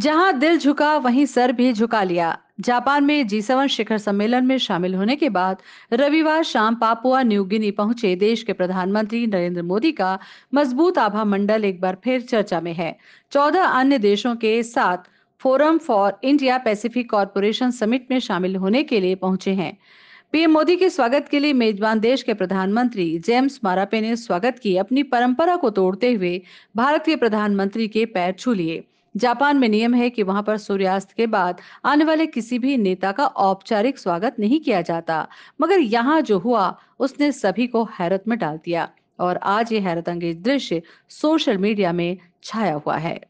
जहां दिल झुका वहीं सर भी झुका लिया जापान में जी सेवन शिखर सम्मेलन में शामिल होने के बाद रविवार शाम पापुआ न्यू गिनी पहुंचे देश के प्रधानमंत्री नरेंद्र मोदी का मजबूत आभा मंडल एक बार फिर चर्चा में है चौदह अन्य देशों के साथ forum for India Pacific corporation summit में शामिल होने के लिए पहुंचे हैं पीएम मोदी के स्वागत के लिए मेजबान देश के प्रधानमंत्री जेम्स मारापे ने स्वागत की अपनी परंपरा को तोड़ते हुए भारत के प्रधानमंत्री के पैर छू लिए जापान में नियम है कि वहां पर सूर्यास्त के बाद आने वाले किसी भी नेता का औपचारिक स्वागत नहीं किया जाता मगर यहाँ जो हुआ उसने सभी को हैरत में डाल दिया और आज ये हैरत अंगेज दृश्य सोशल मीडिया में छाया हुआ है